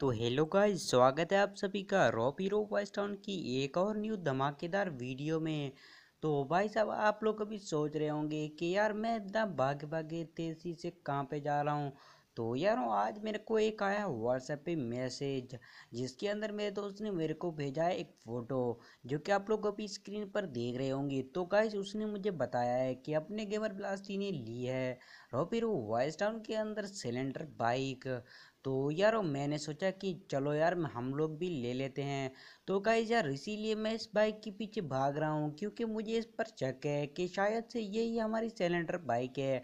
तो hello guys स्वागत है आप सभी का रॉप हीरो टाउन की एक और न्यू धमाकेदार वीडियो में तो भाई साहब आप लोग अभी सोच रहे होंगे कि यार मैं इतना भागे भागे तेज़ी से कहाँ पे जा रहा हूँ तो यार आज मेरे को एक आया व्हाट्सएप पे मैसेज जिसके अंदर मेरे दोस्त ने मेरे को भेजा है एक फ़ोटो जो कि आप लोग अभी स्क्रीन पर देख रहे होंगे तो गाइस उसने मुझे बताया है कि अपने गेमर ब्लास्टी ने ली है रोपीरो वाइस टाउन के अंदर सिलेंडर बाइक तो यार मैंने सोचा कि चलो यार हम लोग भी ले लेते हैं तो गाइज यार इसीलिए मैं इस बाइक के पीछे भाग रहा हूँ क्योंकि मुझे इस पर शक है कि शायद से यही हमारी सिलेंडर बाइक है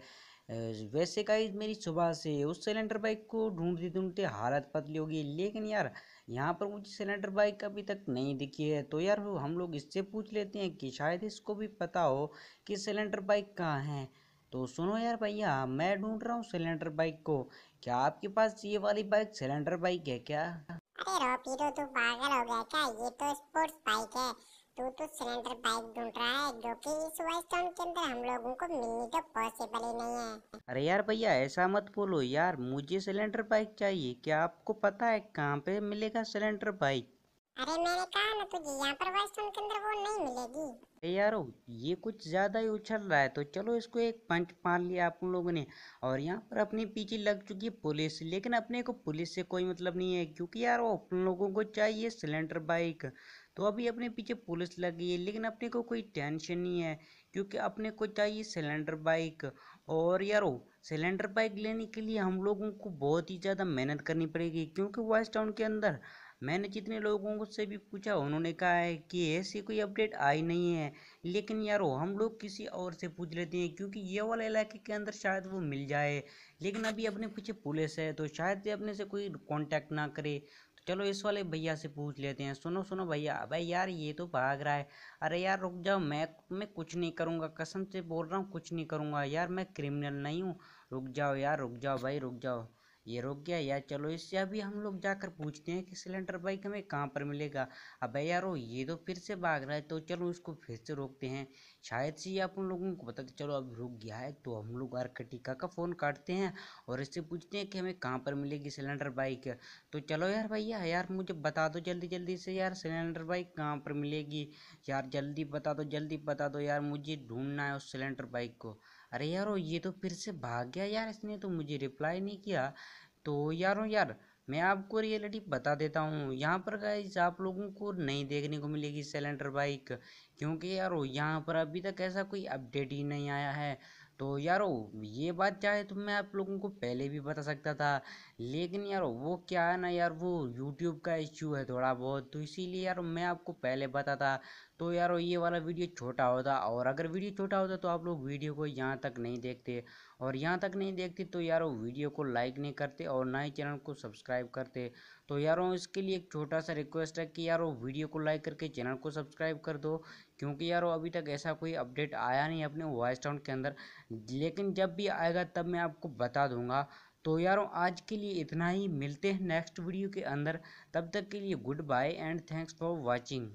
वैसे गाइज मेरी सुबह से उस सिलेंडर बाइक को ढूंढते ढूंढते हालत पतली होगी लेकिन यार यहाँ पर मुझे सिलेंडर बाइक अभी तक नहीं दिखी है तो यार हम लोग इससे पूछ लेते हैं कि शायद इसको भी पता हो कि सिलेंडर बाइक कहाँ है तो सुनो यार भैया मैं ढूंढ रहा हूँ सिलेंडर बाइक को क्या आपके पास ये वाली बाइक सिलेंडर बाइक है क्या अरे रोपी तो पागल हो गया क्या ये तो स्पोर्ट्स बाइक है तू तो सिलेंडर बाइक ढूंढ रहा है जो कि इस वाइस टाउन के अंदर हम लोगों को मिलनी तो पॉसिबल ही नहीं है अरे यार भैया ऐसा मत बोलो यार मुझे सिलेंडर बाइक चाहिए क्या आपको पता है कहाँ पे मिलेगा सिलेंडर बाइक अरे मैंने कहा ना तुझे यहाँ पर वॉइस टोन के अंदर वो नहीं मिलेगी अरे यारो ये कुछ ज़्यादा ही उछल रहा है तो चलो इसको एक पंच मान लिया आप लोगों ने और यहाँ पर अपने पीछे लग चुकी है पुलिस लेकिन अपने को पुलिस से कोई मतलब नहीं है क्योंकि यार वो अपन लोगों को चाहिए सिलेंडर बाइक तो अभी अपने पीछे पुलिस लग गई है लेकिन अपने को कोई टेंशन नहीं है क्योंकि अपने को चाहिए सिलेंडर बाइक और यारो सिलेंडर बाइक लेने के लिए हम लोगों को बहुत ही ज़्यादा मेहनत करनी पड़ेगी क्योंकि वॉइस टाउन के अंदर मैंने जितने लोगों से भी पूछा उन्होंने कहा है कि ऐसी कोई अपडेट आई नहीं है लेकिन यारो हम लोग किसी और से पूछ लेते हैं क्योंकि ये वाले इलाके के अंदर शायद वो मिल जाए लेकिन अभी अपने पीछे पुलिस है तो शायद ये अपने से कोई कॉन्टैक्ट ना करे तो चलो इस वाले भैया से पूछ लेते हैं सुनो सुनो भैया भाई यार ये तो भाग रहा है अरे यार रुक जाओ मैं मैं कुछ नहीं करूँगा कसम से बोल रहा हूँ कुछ नहीं करूँगा यार मैं क्रिमिनल नहीं हूँ रुक जाओ यार रुक जाओ भाई रुक जाओ ये रुक गया यार चलो इससे अभी हम लोग जाकर पूछते हैं कि सिलेंडर बाइक हमें कहाँ पर मिलेगा अब यारो ये तो फिर से भाग रहा है तो चलो इसको फिर से रोकते हैं शायद से आप उन लोगों को पता चलो अभी रुक गया है तो हम लोग आर्कटिका का फ़ोन काटते हैं और इससे पूछते हैं कि हमें कहाँ पर मिलेगी सिलेंडर बाइक तो चलो यार भैया यार मुझे बता दो जल्दी जल्दी से यार सिलेंडर बाइक कहाँ पर मिलेगी यार जल्दी बता दो जल्दी बता दो यार मुझे ढूंढना है उस सिलेंडर बाइक को अरे यारो ये तो फिर से भाग गया यार इसने तो मुझे रिप्लाई नहीं किया तो यारो यार मैं आपको रियलिटी बता देता हूँ यहाँ पर गाइज आप लोगों को नहीं देखने को मिलेगी सिलेंडर बाइक क्योंकि यारो यहाँ पर अभी तक ऐसा कोई अपडेट ही नहीं आया है तो यारो ये बात चाहे तो मैं आप लोगों को पहले भी बता सकता था लेकिन यारो वो क्या है ना यार वो यूट्यूब का इश्यू है थोड़ा बहुत तो इसीलिए यार मैं आपको पहले बता था तो यार ये वाला वीडियो छोटा होता और अगर वीडियो छोटा होता तो आप लोग वीडियो को यहाँ तक नहीं देखते और यहाँ तक नहीं देखते तो यार वीडियो को लाइक नहीं करते और ना ही चैनल को सब्सक्राइब करते तो यारों इसके लिए एक छोटा सा रिक्वेस्ट है कि यारों वीडियो को लाइक करके चैनल को सब्सक्राइब कर दो क्योंकि यारो अभी तक ऐसा कोई अपडेट आया नहीं अपने वॉइस टाउन के अंदर लेकिन जब भी आएगा तब मैं आपको बता दूंगा तो यारों आज के लिए इतना ही मिलते हैं नेक्स्ट वीडियो के अंदर तब तक के लिए good bye and thanks for watching